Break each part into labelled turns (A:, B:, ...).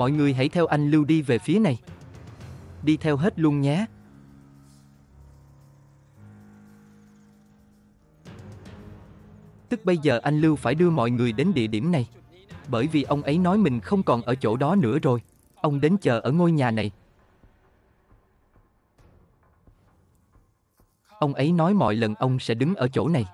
A: mọi người hãy theo anh Lưu đi về phía này. Đi theo hết luôn nhé. Tức bây giờ anh Lưu phải đưa mọi người đến địa điểm này. Bởi vì ông ấy nói mình không còn ở chỗ đó nữa rồi. Ông đến chờ ở ngôi nhà này. Ông ấy nói mọi lần ông sẽ đứng ở chỗ này.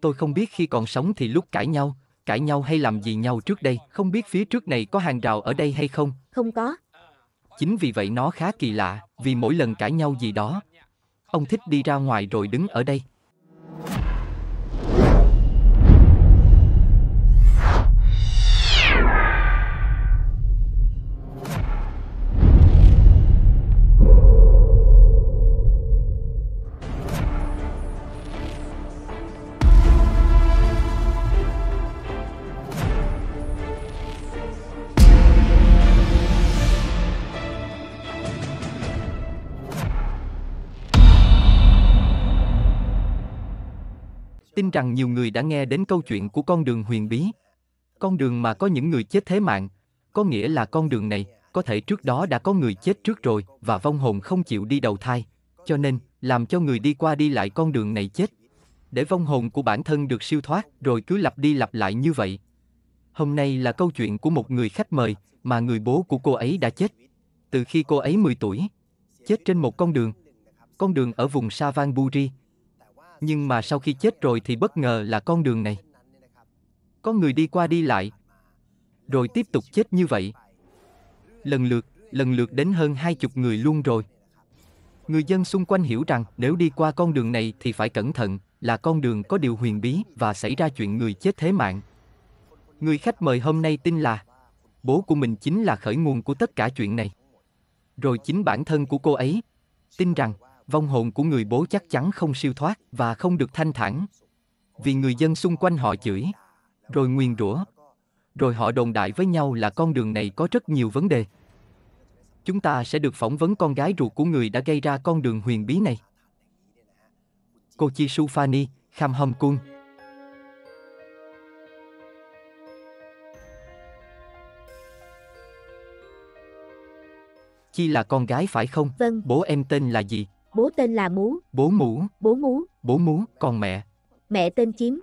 A: Tôi không biết khi còn sống thì lúc cãi nhau, cãi nhau hay làm gì nhau trước đây, không biết phía trước này có hàng rào ở đây hay không? Không có. Chính vì vậy nó khá kỳ lạ, vì mỗi lần cãi nhau gì đó, ông thích đi ra ngoài rồi đứng ở đây. rằng nhiều người đã nghe đến câu chuyện của con đường huyền bí. Con đường mà có những người chết thế mạng, có nghĩa là con đường này, có thể trước đó đã có người chết trước rồi và vong hồn không chịu đi đầu thai, cho nên làm cho người đi qua đi lại con đường này chết. Để vong hồn của bản thân được siêu thoát rồi cứ lặp đi lặp lại như vậy. Hôm nay là câu chuyện của một người khách mời mà người bố của cô ấy đã chết. Từ khi cô ấy 10 tuổi, chết trên một con đường. Con đường ở vùng Savanburi, nhưng mà sau khi chết rồi thì bất ngờ là con đường này. Có người đi qua đi lại, rồi tiếp tục chết như vậy. Lần lượt, lần lượt đến hơn hai chục người luôn rồi. Người dân xung quanh hiểu rằng nếu đi qua con đường này thì phải cẩn thận, là con đường có điều huyền bí và xảy ra chuyện người chết thế mạng. Người khách mời hôm nay tin là bố của mình chính là khởi nguồn của tất cả chuyện này. Rồi chính bản thân của cô ấy tin rằng vong hồn của người bố chắc chắn không siêu thoát và không được thanh thản. Vì người dân xung quanh họ chửi, rồi nguyên rủa, rồi họ đồn đại với nhau là con đường này có rất nhiều vấn đề. Chúng ta sẽ được phỏng vấn con gái ruột của người đã gây ra con đường huyền bí này. Cô Chi Su fani Kham Hâm Cung Chi là con gái phải không? Vâng. Bố em tên là gì?
B: Bố tên là Mú. Bố Mú. Bố Mú.
A: Bố Mú, còn mẹ.
B: Mẹ tên Chiếm.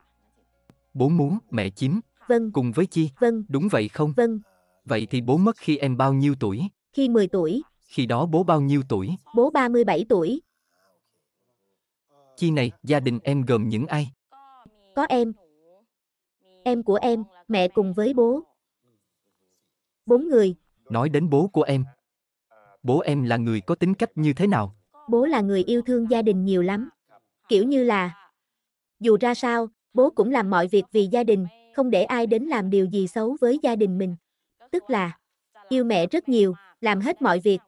A: Bố Mú, mẹ Chiếm. Vâng. Cùng với Chi. Vâng. Đúng vậy không? Vâng. Vậy thì bố mất khi em bao nhiêu tuổi?
B: Khi 10 tuổi.
A: Khi đó bố bao nhiêu tuổi?
B: Bố 37 tuổi.
A: Chi này, gia đình em gồm những ai?
B: Có em. Em của em, mẹ cùng với bố. Bốn người.
A: Nói đến bố của em. Bố em là người có tính cách như thế nào?
B: bố là người yêu thương gia đình nhiều lắm. Kiểu như là, dù ra sao, bố cũng làm mọi việc vì gia đình, không để ai đến làm điều gì xấu với gia đình mình. Tức là, yêu mẹ rất nhiều, làm hết mọi việc.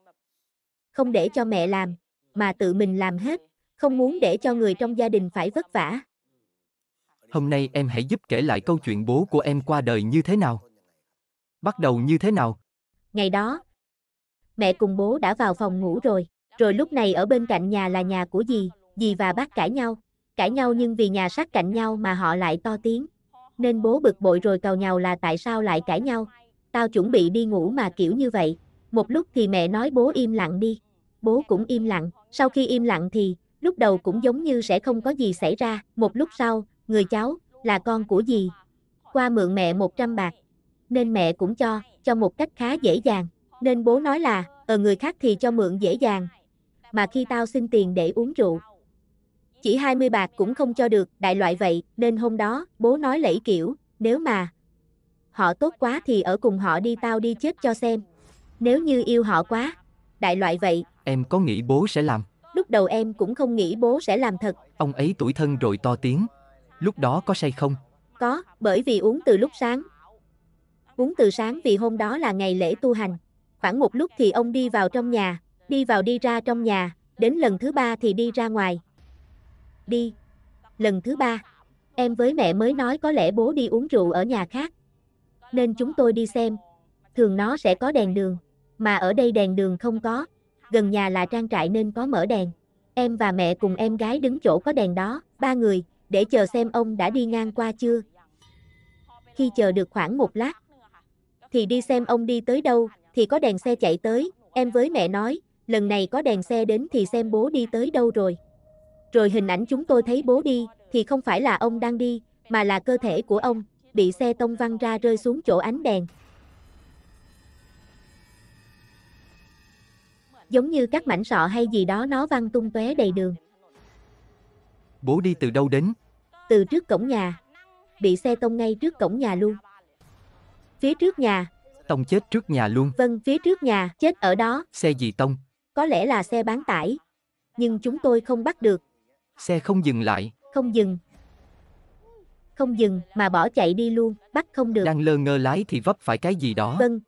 B: Không để cho mẹ làm, mà tự mình làm hết, không muốn để cho người trong gia đình phải vất vả.
A: Hôm nay em hãy giúp kể lại câu chuyện bố của em qua đời như thế nào. Bắt đầu như thế nào?
B: Ngày đó, mẹ cùng bố đã vào phòng ngủ rồi. Rồi lúc này ở bên cạnh nhà là nhà của dì, dì và bác cãi nhau. Cãi nhau nhưng vì nhà sát cạnh nhau mà họ lại to tiếng. Nên bố bực bội rồi cầu nhau là tại sao lại cãi nhau. Tao chuẩn bị đi ngủ mà kiểu như vậy. Một lúc thì mẹ nói bố im lặng đi. Bố cũng im lặng. Sau khi im lặng thì, lúc đầu cũng giống như sẽ không có gì xảy ra. Một lúc sau, người cháu, là con của dì. Qua mượn mẹ 100 bạc. Nên mẹ cũng cho, cho một cách khá dễ dàng. Nên bố nói là, ở ờ, người khác thì cho mượn dễ dàng, mà khi tao xin tiền để uống rượu. Chỉ 20 bạc cũng không cho được, đại loại vậy, nên hôm đó, bố nói lẫy kiểu, nếu mà họ tốt quá thì ở cùng họ đi tao đi chết cho xem. Nếu như yêu họ quá, đại loại vậy.
A: Em có nghĩ bố sẽ làm?
B: Lúc đầu em cũng không nghĩ bố sẽ làm thật.
A: Ông ấy tuổi thân rồi to tiếng. Lúc đó có say không?
B: Có, bởi vì uống từ lúc sáng. Uống từ sáng vì hôm đó là ngày lễ tu hành. Khoảng một lúc thì ông đi vào trong nhà, Đi vào đi ra trong nhà, đến lần thứ ba thì đi ra ngoài. Đi. Lần thứ ba, em với mẹ mới nói có lẽ bố đi uống rượu ở nhà khác. Nên chúng tôi đi xem. Thường nó sẽ có đèn đường, mà ở đây đèn đường không có. Gần nhà là trang trại nên có mở đèn. Em và mẹ cùng em gái đứng chỗ có đèn đó, ba người, để chờ xem ông đã đi ngang qua chưa. Khi chờ được khoảng một lát, thì đi xem ông đi tới đâu, thì có đèn xe chạy tới, em với mẹ nói, lần này có đèn xe đến thì xem bố đi tới đâu rồi. Rồi hình ảnh chúng tôi thấy bố đi, thì không phải là ông đang đi, mà là cơ thể của ông, bị xe tông văng ra rơi xuống chỗ ánh đèn. Giống như các mảnh sọ hay gì đó nó văng tung tóe đầy đường.
A: Bố đi từ đâu đến?
B: Từ trước cổng nhà. Bị xe tông ngay trước cổng nhà luôn. Phía trước nhà.
A: Tông chết trước nhà luôn.
B: Vâng, phía trước nhà, chết ở đó.
A: Xe gì tông?
B: Có lẽ là xe bán tải. Nhưng chúng tôi không bắt được.
A: Xe không dừng lại.
B: Không dừng. Không dừng, mà bỏ chạy đi luôn,
A: bắt không được. Đang lơ ngơ lái thì vấp phải cái gì đó. Vâng.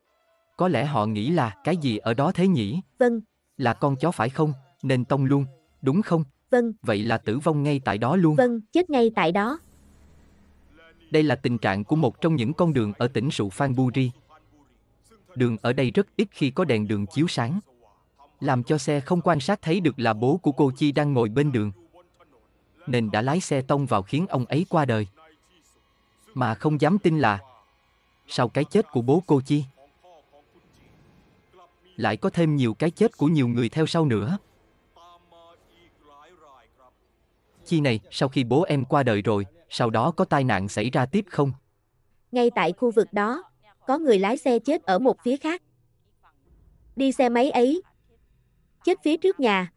A: Có lẽ họ nghĩ là cái gì ở đó thế nhỉ? Vâng. Là con chó phải không? Nên tông luôn, đúng không? Vâng. Vậy là tử vong ngay tại đó luôn.
B: Vâng, chết ngay tại đó.
A: Đây là tình trạng của một trong những con đường ở tỉnh Sụ Phanburi. Đường ở đây rất ít khi có đèn đường chiếu sáng làm cho xe không quan sát thấy được là bố của cô Chi đang ngồi bên đường. Nên đã lái xe tông vào khiến ông ấy qua đời. Mà không dám tin là sau cái chết của bố cô Chi lại có thêm nhiều cái chết của nhiều người theo sau nữa. Chi này, sau khi bố em qua đời rồi, sau đó có tai nạn xảy ra tiếp không? Ngay
B: tại khu vực đó, có người lái xe chết ở một phía khác. Đi xe máy ấy, chết phía trước nhà.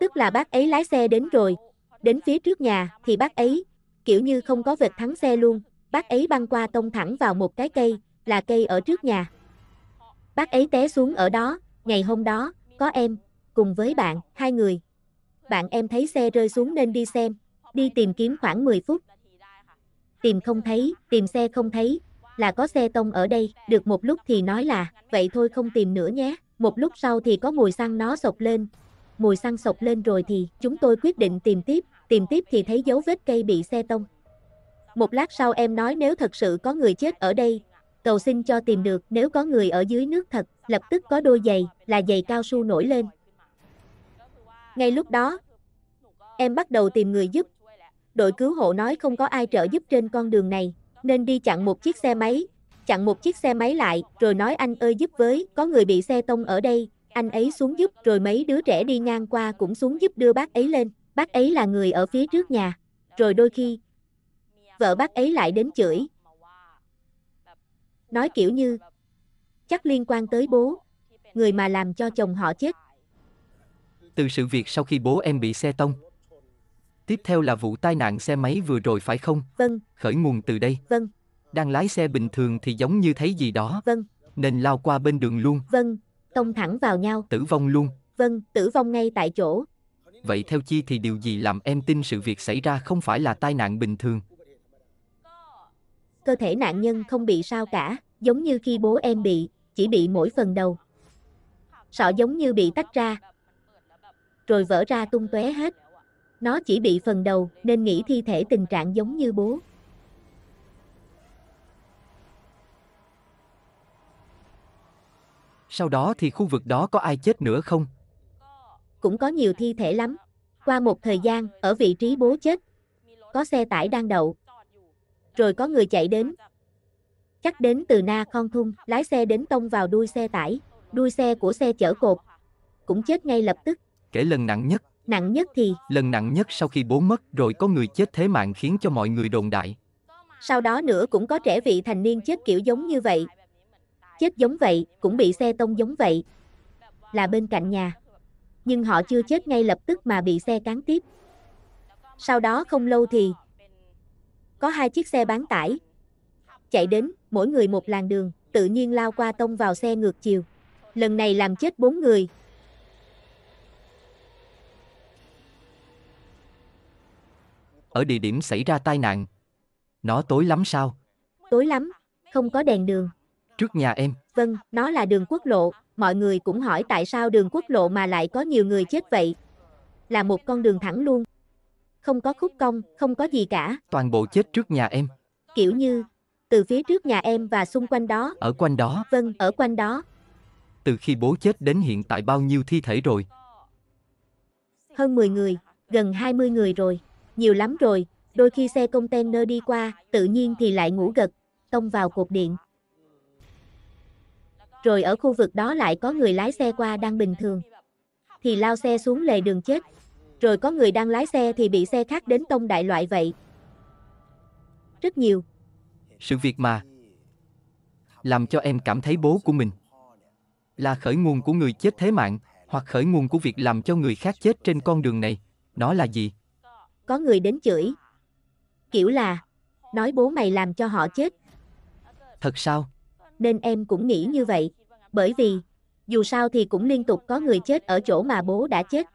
B: Tức là bác ấy lái xe đến rồi, đến phía trước nhà thì bác ấy kiểu như không có vệt thắng xe luôn, bác ấy băng qua tông thẳng vào một cái cây, là cây ở trước nhà. Bác ấy té xuống ở đó, ngày hôm đó, có em, cùng với bạn, hai người. Bạn em thấy xe rơi xuống nên đi xem, đi tìm kiếm khoảng 10 phút. Tìm không thấy, tìm xe không thấy, là có xe tông ở đây, được một lúc thì nói là, vậy thôi không tìm nữa nhé. Một lúc sau thì có mùi xăng nó sộc lên. Mùi xăng sộc lên rồi thì chúng tôi quyết định tìm tiếp, tìm tiếp thì thấy dấu vết cây bị xe tông. Một lát sau em nói nếu thật sự có người chết ở đây, cầu xin cho tìm được nếu có người ở dưới nước thật, lập tức có đôi giày, là giày cao su nổi lên. Ngay lúc đó, em bắt đầu tìm người giúp. Đội cứu hộ nói không có ai trợ giúp trên con đường này, nên đi chặn một chiếc xe máy, chặn một chiếc xe máy lại, rồi nói anh ơi giúp với, có người bị xe tông ở đây, anh ấy xuống giúp, rồi mấy đứa trẻ đi ngang qua cũng xuống giúp đưa bác ấy lên, bác ấy là người ở phía trước nhà, rồi đôi khi, vợ bác ấy lại đến chửi, nói kiểu như, chắc liên quan tới bố, người mà làm cho chồng họ chết.
A: Từ sự việc sau khi bố em bị xe tông, tiếp theo là vụ tai nạn xe máy vừa rồi phải không? Vâng. Khởi nguồn từ đây. Vâng. Đang lái xe bình thường thì giống như thấy gì đó. Vâng. Nên lao qua bên đường luôn.
B: Vâng. Tông thẳng vào nhau.
A: Tử vong luôn.
B: Vâng, tử vong ngay tại chỗ.
A: Vậy theo chi thì điều gì làm em tin sự việc xảy ra không phải là tai nạn bình thường?
B: Cơ thể nạn nhân không bị sao cả, giống như khi bố em bị, chỉ bị mỗi phần đầu. Sọ giống như bị tách ra, rồi vỡ ra tung tóe hết. Nó chỉ bị phần đầu nên nghĩ thi thể tình trạng giống như bố.
A: Sau đó thì khu vực đó có ai chết nữa không?
B: Cũng có nhiều thi thể lắm. Qua một thời gian, ở vị trí bố chết, có xe tải đang đậu. Rồi có người chạy đến. Chắc đến từ Na con Thung, lái xe đến tông vào đuôi xe tải, đuôi xe của xe chở cột.
A: Cũng chết ngay lập tức. Kể lần nặng nhất. Nặng nhất thì... Lần nặng nhất sau khi bố mất rồi có người chết thế mạng khiến cho mọi người đồn đại.
B: Sau đó nữa cũng có trẻ vị thành niên chết kiểu giống như vậy, chết giống vậy, cũng bị xe tông giống vậy. Là bên cạnh nhà. Nhưng họ chưa chết ngay lập tức mà bị xe cán tiếp. Sau đó không lâu thì có hai chiếc xe bán tải chạy đến, mỗi người một làn đường, tự nhiên lao qua tông vào xe ngược chiều. Lần này làm chết bốn người.
A: Ở địa điểm xảy ra tai nạn, nó tối lắm sao?
B: Tối lắm, không có đèn đường trước nhà em. Vâng, nó là đường quốc lộ, mọi người cũng hỏi tại sao đường quốc lộ mà lại có nhiều người chết vậy. Là một con đường thẳng luôn. Không có khúc cong, không có gì cả.
A: Toàn bộ chết trước nhà em.
B: Kiểu như, từ phía trước nhà em và xung quanh đó.
A: Ở quanh đó.
B: Vâng, ở quanh đó.
A: Từ khi bố chết đến hiện tại bao nhiêu thi thể rồi?
B: Hơn 10 người, gần 20 người rồi. Nhiều lắm rồi, đôi khi xe container đi qua, tự nhiên thì lại ngủ gật, tông vào cột điện rồi ở khu vực đó lại có người lái xe qua đang bình thường. Thì lao xe xuống lề đường chết, rồi có người đang lái xe thì bị xe khác đến tông đại loại vậy. Rất nhiều.
A: Sự việc mà làm cho em cảm thấy bố của mình là khởi nguồn của người chết thế mạng, hoặc khởi nguồn của việc làm cho người khác chết trên con đường này, nó là gì?
B: Có người đến chửi. Kiểu là nói bố mày làm cho họ chết. Thật sao? nên em cũng nghĩ như vậy. Bởi vì, dù sao thì cũng liên tục có người chết ở chỗ mà bố đã chết.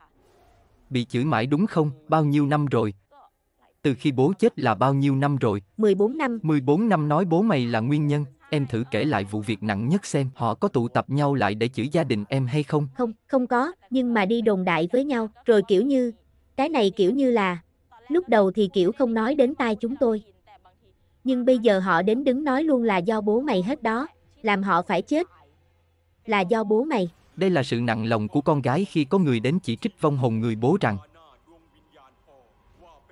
A: Bị chửi mãi đúng không, bao nhiêu năm rồi? Từ khi bố chết là bao nhiêu năm rồi? 14 năm. 14 năm nói bố mày là nguyên nhân, em thử kể lại vụ việc nặng nhất xem họ có tụ tập nhau lại để chửi gia đình em hay không? Không,
B: không có, nhưng mà đi đồn đại với nhau, rồi kiểu như, cái này kiểu như là, lúc đầu thì kiểu không nói đến tai chúng tôi, nhưng bây giờ họ đến đứng nói luôn là do bố mày hết đó, làm họ phải chết. Là do bố mày.
A: Đây là sự nặng lòng của con gái khi có người đến chỉ trích vong hồn người bố rằng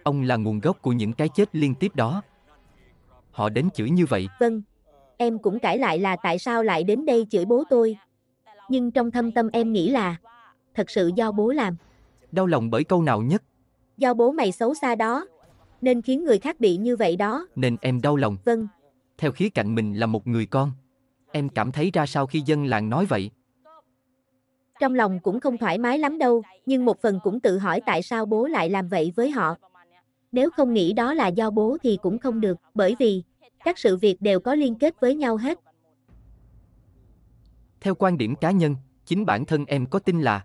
A: Ông là nguồn gốc của những cái chết liên tiếp đó. Họ đến chửi như vậy. Vâng.
B: Em cũng cãi lại là tại sao lại đến đây chửi bố tôi. Nhưng trong thâm tâm em nghĩ là
A: thật sự do bố làm. Đau lòng bởi câu nào nhất?
B: Do bố mày xấu xa đó, nên khiến người khác bị như vậy đó.
A: Nên em đau lòng. Vâng. Theo khía cạnh mình là một người con. Em cảm thấy ra sao khi dân làng nói vậy?
B: Trong lòng cũng không thoải mái lắm đâu, nhưng một phần cũng tự hỏi tại sao bố lại làm vậy với họ. Nếu không nghĩ đó là do bố thì cũng không được, bởi vì các sự việc đều có liên kết với nhau hết.
A: Theo quan điểm cá nhân, chính bản thân em có tin là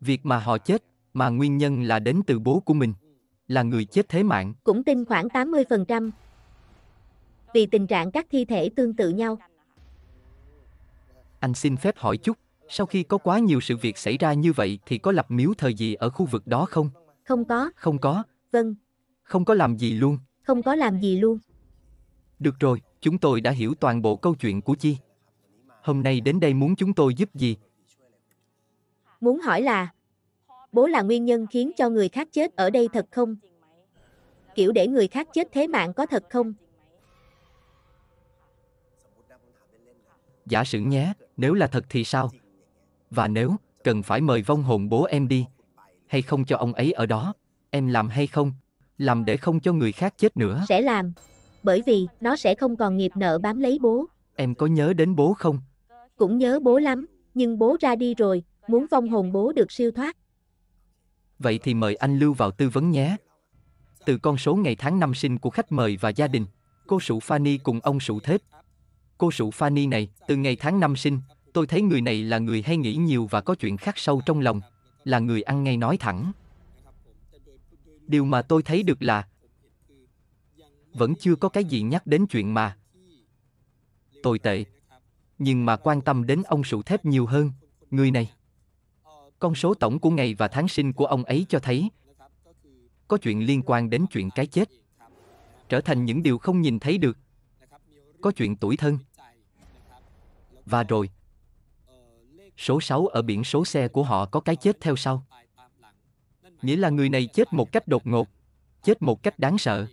A: việc mà họ chết mà nguyên nhân là đến từ bố của mình là người chết thế mạng.
B: Cũng tin khoảng 80%. Vì tình trạng các thi thể tương tự nhau.
A: Anh xin phép hỏi chút, sau khi có quá nhiều sự việc xảy ra như vậy thì có lập miếu thời gì ở khu vực đó không? Không có. Không có. Vâng. Không có làm gì luôn.
B: Không có làm gì luôn.
A: Được rồi, chúng tôi đã hiểu toàn bộ câu chuyện của Chi. Hôm nay đến đây muốn chúng tôi giúp gì?
B: Muốn hỏi là, bố là nguyên nhân khiến cho người khác chết ở đây thật không? Kiểu để người khác chết thế mạng có thật không?
A: Giả sử nhé, nếu là thật thì sao? Và nếu, cần phải mời vong hồn bố em đi, hay không cho ông ấy ở đó, em làm hay không? Làm để không cho người khác chết nữa.
B: Sẽ làm, bởi vì nó sẽ không còn nghiệp nợ bám lấy bố.
A: Em có nhớ đến bố không?
B: Cũng nhớ bố lắm, nhưng bố ra đi rồi, muốn vong hồn bố được siêu thoát
A: vậy thì mời anh lưu vào tư vấn nhé. Từ con số ngày tháng năm sinh của khách mời và gia đình, cô sụ Fanny cùng ông sụ thép. Cô sụ Fanny này, từ ngày tháng năm sinh, tôi thấy người này là người hay nghĩ nhiều và có chuyện khác sâu trong lòng, là người ăn ngay nói thẳng. Điều mà tôi thấy được là vẫn chưa có cái gì nhắc đến chuyện mà tồi tệ, nhưng mà quan tâm đến ông sụ thép nhiều hơn, người này. Con số tổng của ngày và tháng sinh của ông ấy cho thấy có chuyện liên quan đến chuyện cái chết. Trở thành những điều không nhìn thấy được. Có chuyện tuổi thân. Và rồi, số 6 ở biển số xe của họ có cái chết theo sau. Nghĩa là người này chết một cách đột ngột, chết một cách đáng sợ.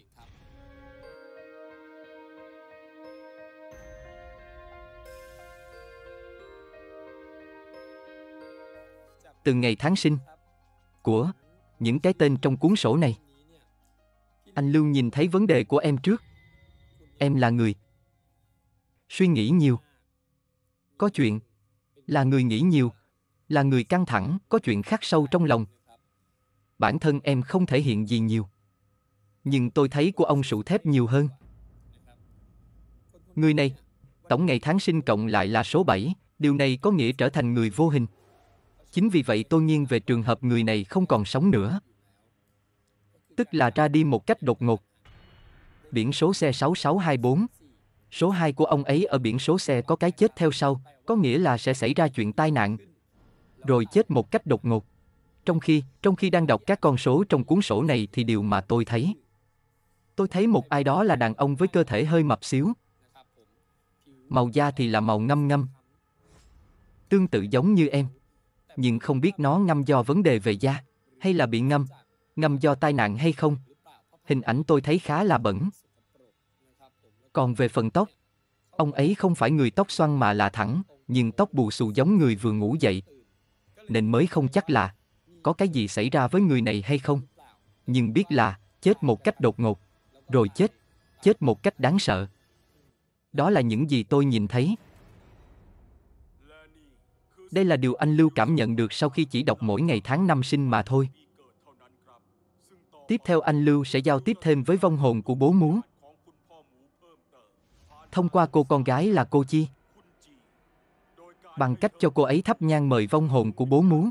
A: từ ngày tháng sinh của những cái tên trong cuốn sổ này. Anh Lưu nhìn thấy vấn đề của em trước. Em là người suy nghĩ nhiều. Có chuyện là người nghĩ nhiều, là người căng thẳng, có chuyện khắc sâu trong lòng. Bản thân em không thể hiện gì nhiều. Nhưng tôi thấy của ông sụ thép nhiều hơn. Người này, tổng ngày tháng sinh cộng lại là số 7, điều này có nghĩa trở thành người vô hình. Chính vì vậy tôi nghiêng về trường hợp người này không còn sống nữa. Tức là ra đi một cách đột ngột. Biển số xe 6624. Số 2 của ông ấy ở biển số xe có cái chết theo sau, có nghĩa là sẽ xảy ra chuyện tai nạn. Rồi chết một cách đột ngột. Trong khi, trong khi đang đọc các con số trong cuốn sổ này thì điều mà tôi thấy. Tôi thấy một ai đó là đàn ông với cơ thể hơi mập xíu. Màu da thì là màu ngâm ngâm. Tương tự giống như em nhưng không biết nó ngâm do vấn đề về da, hay là bị ngâm, ngâm do tai nạn hay không. Hình ảnh tôi thấy khá là bẩn. Còn về phần tóc, ông ấy không phải người tóc xoăn mà là thẳng, nhưng tóc bù xù giống người vừa ngủ dậy. Nên mới không chắc là có cái gì xảy ra với người này hay không. Nhưng biết là chết một cách đột ngột, rồi chết, chết một cách đáng sợ. Đó là những gì tôi nhìn thấy. Đây là điều anh Lưu cảm nhận được sau khi chỉ đọc mỗi ngày tháng năm sinh mà thôi. Tiếp theo anh Lưu sẽ giao tiếp thêm với vong hồn của bố muốn Thông qua cô con gái là cô Chi. Bằng cách cho cô ấy thắp nhang mời vong hồn của bố muốn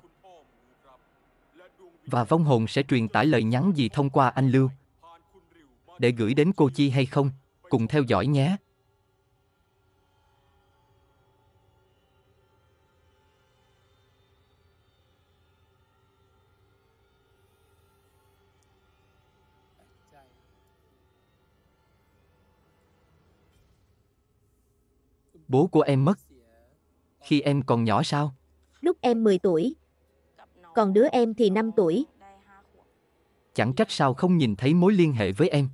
A: Và vong hồn sẽ truyền tải lời nhắn gì thông qua anh Lưu. Để gửi đến cô Chi hay không, cùng theo dõi nhé. Bố của em mất. Khi em còn nhỏ sao?
B: Lúc em 10 tuổi. Còn đứa em thì 5 tuổi.
A: Chẳng trách sao không nhìn thấy mối liên hệ với em.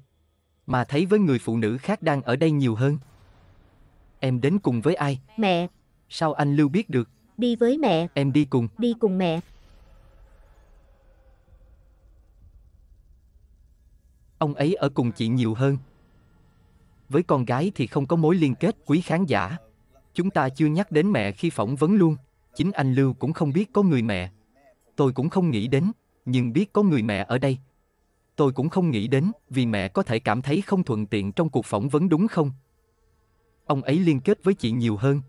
A: Mà thấy với người phụ nữ khác đang ở đây nhiều hơn. Em đến cùng với ai? Mẹ. Sao anh Lưu biết được? Đi với mẹ. Em đi cùng. Đi cùng mẹ. Ông ấy ở cùng chị nhiều hơn với con gái thì không có mối liên kết quý khán giả. Chúng ta chưa nhắc đến mẹ khi phỏng vấn luôn, chính anh Lưu cũng không biết có người mẹ. Tôi cũng không nghĩ đến, nhưng biết có người mẹ ở đây. Tôi cũng không nghĩ đến, vì mẹ có thể cảm thấy không thuận tiện trong cuộc phỏng vấn đúng không? Ông ấy liên kết với chị nhiều hơn,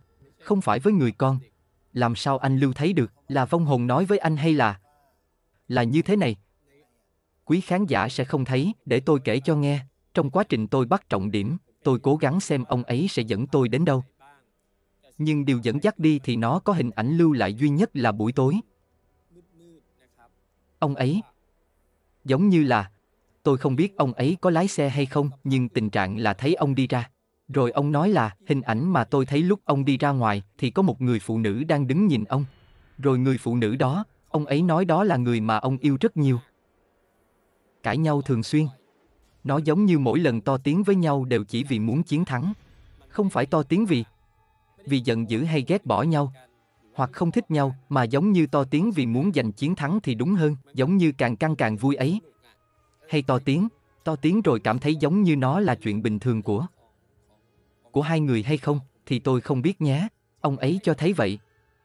A: không phải với người con. Làm sao anh Lưu thấy được, là vong hồn nói với anh hay là... Là như thế này. Quý khán giả sẽ không thấy, để tôi kể cho nghe, trong quá trình tôi bắt trọng điểm, tôi cố gắng xem ông ấy sẽ dẫn tôi đến đâu. Nhưng điều dẫn dắt đi thì nó có hình ảnh lưu lại duy nhất là buổi tối. Ông ấy, giống như là, tôi không biết ông ấy có lái xe hay không, nhưng tình trạng là thấy ông đi ra. Rồi ông nói là, hình ảnh mà tôi thấy lúc ông đi ra ngoài thì có một người phụ nữ đang đứng nhìn ông. Rồi người phụ nữ đó, ông ấy nói đó là người mà ông yêu rất nhiều. Cãi nhau thường xuyên. Nó giống như mỗi lần to tiếng với nhau đều chỉ vì muốn chiến thắng. Không phải to tiếng vì vì giận dữ hay ghét bỏ nhau, hoặc không thích nhau, mà giống như to tiếng vì muốn giành chiến thắng thì đúng hơn, giống như càng căng càng vui ấy. Hay to tiếng, to tiếng rồi cảm thấy giống như nó là chuyện bình thường của của hai người hay không, thì tôi không biết nhé. Ông ấy cho thấy vậy.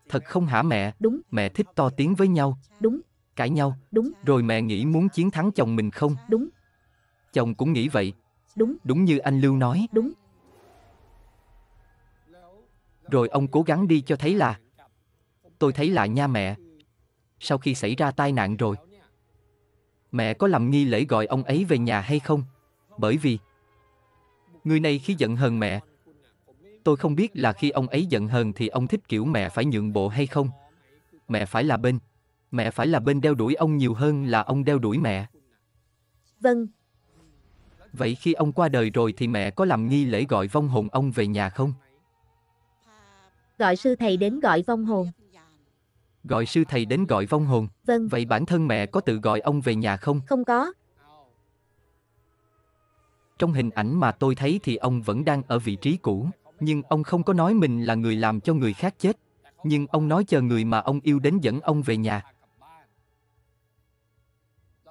A: Thật không hả mẹ? Đúng. Mẹ thích to tiếng với nhau. Đúng. Cãi nhau. Đúng. Rồi mẹ nghĩ muốn chiến thắng chồng mình không? Đúng. Chồng cũng nghĩ vậy. Đúng. Đúng như anh Lưu nói. Đúng. Rồi ông cố gắng đi cho thấy là Tôi thấy là nha mẹ Sau khi xảy ra tai nạn rồi Mẹ có làm nghi lễ gọi ông ấy về nhà hay không? Bởi vì Người này khi giận hờn mẹ Tôi không biết là khi ông ấy giận hờn thì ông thích kiểu mẹ phải nhượng bộ hay không Mẹ phải là bên Mẹ phải là bên đeo đuổi ông nhiều hơn là ông đeo đuổi mẹ Vâng, Vậy khi ông qua đời rồi thì mẹ có làm nghi lễ gọi vong hồn ông về nhà không?
B: Gọi sư thầy đến gọi vong hồn.
A: Gọi sư thầy đến gọi vong hồn. Vâng. Vậy bản thân mẹ có tự gọi ông về nhà không? Không có. Trong hình ảnh mà tôi thấy thì ông vẫn đang ở vị trí cũ, nhưng ông không có nói mình là người làm cho người khác chết. Nhưng ông nói chờ người mà ông yêu đến dẫn ông về nhà.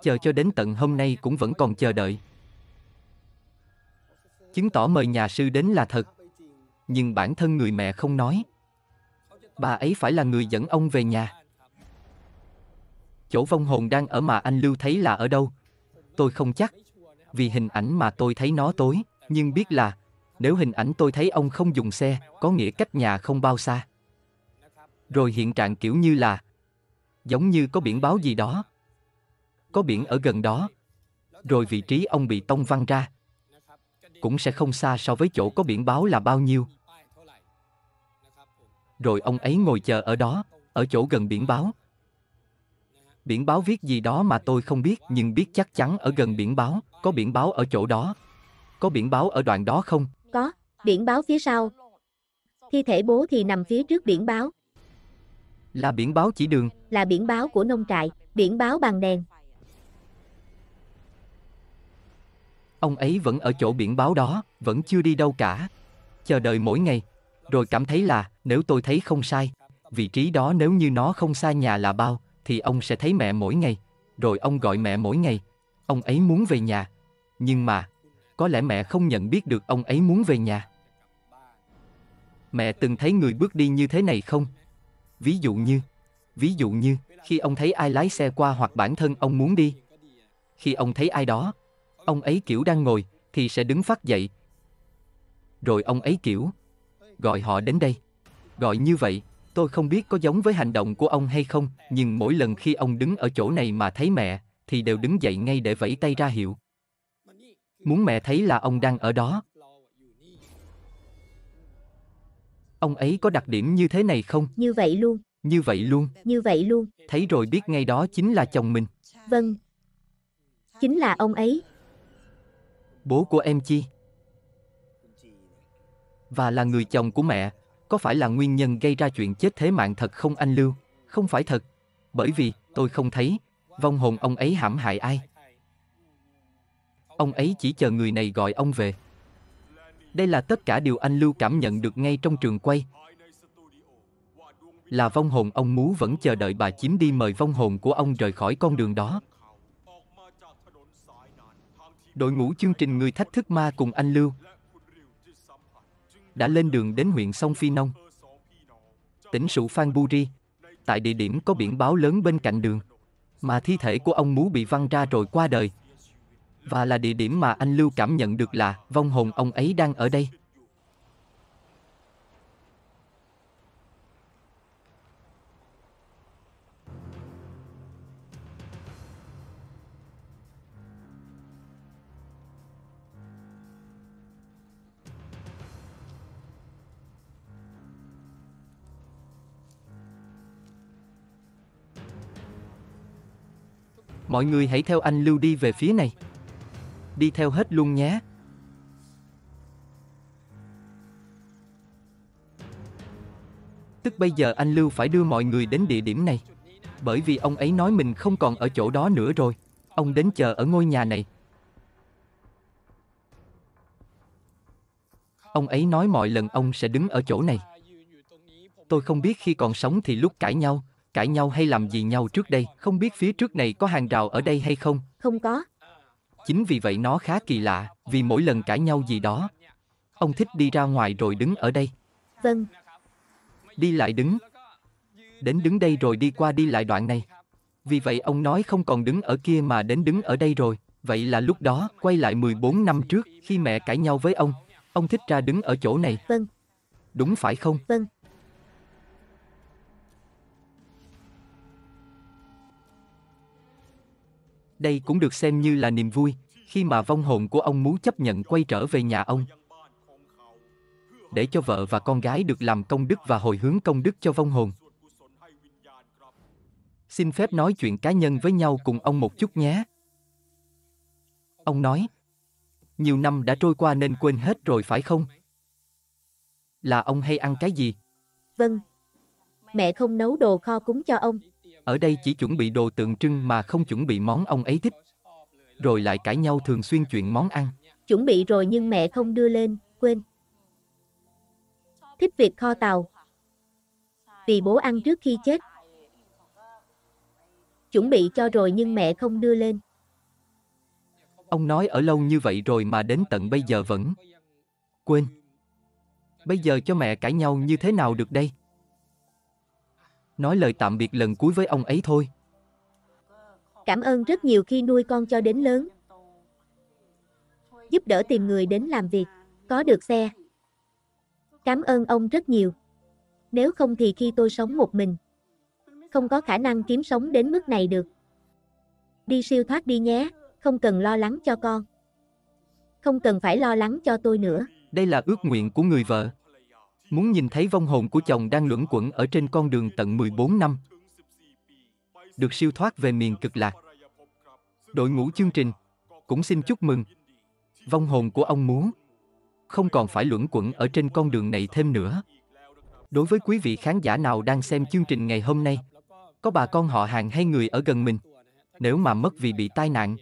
A: Chờ cho đến tận hôm nay cũng vẫn còn chờ đợi chứng tỏ mời nhà sư đến là thật. Nhưng bản thân người mẹ không nói. Bà ấy phải là người dẫn ông về nhà. Chỗ vong hồn đang ở mà anh Lưu thấy là ở đâu? Tôi không chắc. Vì hình ảnh mà tôi thấy nó tối, nhưng biết là nếu hình ảnh tôi thấy ông không dùng xe, có nghĩa cách nhà không bao xa. Rồi hiện trạng kiểu như là giống như có biển báo gì đó. Có biển ở gần đó. Rồi vị trí ông bị tông văng ra, cũng sẽ không xa so với chỗ có biển báo là bao nhiêu. Rồi ông ấy ngồi chờ ở đó, ở chỗ gần biển báo. Biển báo viết gì đó mà tôi không biết nhưng biết chắc chắn ở gần biển báo, có biển báo ở chỗ đó. Có biển báo ở đoạn đó không?
B: Có, biển báo phía sau. Thi thể bố thì nằm phía trước biển báo.
A: Là biển báo chỉ đường.
B: Là biển báo của nông trại, biển báo bằng đèn.
A: Ông ấy vẫn ở chỗ biển báo đó, vẫn chưa đi đâu cả. Chờ đợi mỗi ngày, rồi cảm thấy là, nếu tôi thấy không sai, vị trí đó nếu như nó không xa nhà là bao, thì ông sẽ thấy mẹ mỗi ngày. Rồi ông gọi mẹ mỗi ngày. Ông ấy muốn về nhà. Nhưng mà, có lẽ mẹ không nhận biết được ông ấy muốn về nhà. Mẹ từng thấy người bước đi như thế này không? Ví dụ như, ví dụ như, khi ông thấy ai lái xe qua hoặc bản thân ông muốn đi. Khi ông thấy ai đó, Ông ấy kiểu đang ngồi, thì sẽ đứng phát dậy. Rồi ông ấy kiểu gọi họ đến đây. Gọi như vậy, tôi không biết có giống với hành động của ông hay không, nhưng mỗi lần khi ông đứng ở chỗ này mà thấy mẹ, thì đều đứng dậy ngay để vẫy tay ra hiệu. Muốn mẹ thấy là ông đang ở đó. Ông ấy có đặc điểm như thế này không? Như vậy luôn. Như vậy luôn. Như vậy luôn. Thấy rồi biết ngay đó chính là chồng mình.
B: Vâng. Chính là ông
A: ấy bố của em chi và là người chồng của mẹ có phải là nguyên nhân gây ra chuyện chết thế mạng thật không anh lưu không phải thật bởi vì tôi không thấy vong hồn ông ấy hãm hại ai ông ấy chỉ chờ người này gọi ông về đây là tất cả điều anh lưu cảm nhận được ngay trong trường quay là vong hồn ông mú vẫn chờ đợi bà chiếm đi mời vong hồn của ông rời khỏi con đường đó Đội ngũ chương trình Người Thách Thức Ma cùng anh Lưu đã lên đường đến huyện Sông Phi Nông, tỉnh Sụ Phan Buri. Tại địa điểm có biển báo lớn bên cạnh đường, mà thi thể của ông Mú bị văng ra rồi qua đời. Và là địa điểm mà anh Lưu cảm nhận được là vong hồn ông ấy đang ở đây. Mọi người hãy theo anh Lưu đi về phía này. Đi theo hết luôn nhé. Tức bây giờ anh Lưu phải đưa mọi người đến địa điểm này. Bởi vì ông ấy nói mình không còn ở chỗ đó nữa rồi. Ông đến chờ ở ngôi nhà này. Ông ấy nói mọi lần ông sẽ đứng ở chỗ này. Tôi không biết khi còn sống thì lúc cãi nhau, cãi nhau hay làm gì nhau trước đây, không biết phía trước này có hàng rào ở đây hay không? Không có. Chính vì vậy nó khá kỳ lạ, vì mỗi lần cãi nhau gì đó, ông thích đi ra ngoài rồi đứng ở đây. Vâng. Đi lại đứng. Đến đứng đây rồi đi qua đi lại đoạn này. Vì vậy ông nói không còn đứng ở kia mà đến đứng ở đây rồi. Vậy là lúc đó, quay lại 14 năm trước, khi mẹ cãi nhau với ông, ông thích ra đứng ở chỗ này. Vâng. Đúng phải không? Vâng. Đây cũng được xem như là niềm vui, khi mà vong hồn của ông muốn chấp nhận quay trở về nhà ông. Để cho vợ và con gái được làm công đức và hồi hướng công đức cho vong hồn. Xin phép nói chuyện cá nhân với nhau cùng ông một chút nhé. Ông nói, nhiều năm đã trôi qua nên quên hết rồi phải không? Là ông hay ăn cái gì?
B: Vâng, mẹ không nấu đồ kho cúng cho ông,
A: ở đây chỉ chuẩn bị đồ tượng trưng mà không chuẩn bị món ông ấy thích. Rồi lại cãi nhau thường xuyên chuyện món ăn.
B: Chuẩn bị rồi nhưng mẹ không đưa lên, quên. Thích việc kho tàu. Vì bố ăn trước khi chết. Chuẩn bị cho rồi nhưng mẹ không đưa lên.
A: Ông nói ở lâu như vậy rồi mà đến tận bây giờ vẫn. Quên. Bây giờ cho mẹ cãi nhau như thế nào được đây? nói lời tạm biệt lần cuối với ông ấy thôi.
B: Cảm ơn rất nhiều khi nuôi con cho đến lớn. Giúp đỡ tìm người đến làm việc, có được xe. Cảm ơn ông rất nhiều. Nếu không thì khi tôi sống một mình, không có khả năng kiếm sống đến mức này được. Đi siêu thoát đi nhé, không cần lo lắng cho con. Không cần phải lo lắng cho tôi nữa.
A: Đây là ước nguyện của người vợ muốn nhìn thấy vong hồn của chồng đang luẩn quẩn ở trên con đường tận 14 năm. Được siêu thoát về miền cực lạc. Đội ngũ chương trình cũng xin chúc mừng. Vong hồn của ông muốn không còn phải luẩn quẩn ở trên con đường này thêm nữa. Đối với quý vị khán giả nào đang xem chương trình ngày hôm nay, có bà con họ hàng hay người ở gần mình, nếu mà mất vì bị tai nạn,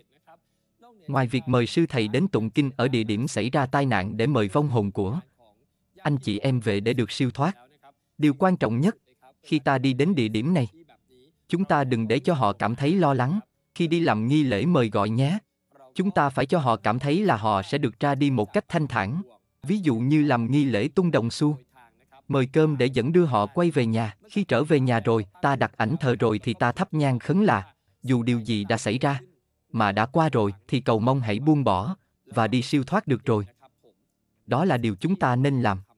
A: ngoài việc mời sư thầy đến tụng kinh ở địa điểm xảy ra tai nạn để mời vong hồn của anh chị em về để được siêu thoát. Điều quan trọng nhất, khi ta đi đến địa điểm này, chúng ta đừng để cho họ cảm thấy lo lắng khi đi làm nghi lễ mời gọi nhé. Chúng ta phải cho họ cảm thấy là họ sẽ được ra đi một cách thanh thản. Ví dụ như làm nghi lễ tung đồng xu, mời cơm để dẫn đưa họ quay về nhà. Khi trở về nhà rồi, ta đặt ảnh thờ rồi thì ta thắp nhang khấn là, dù điều gì đã xảy ra, mà đã qua rồi thì cầu mong hãy buông bỏ và đi siêu thoát được rồi. Đó là điều chúng ta nên làm.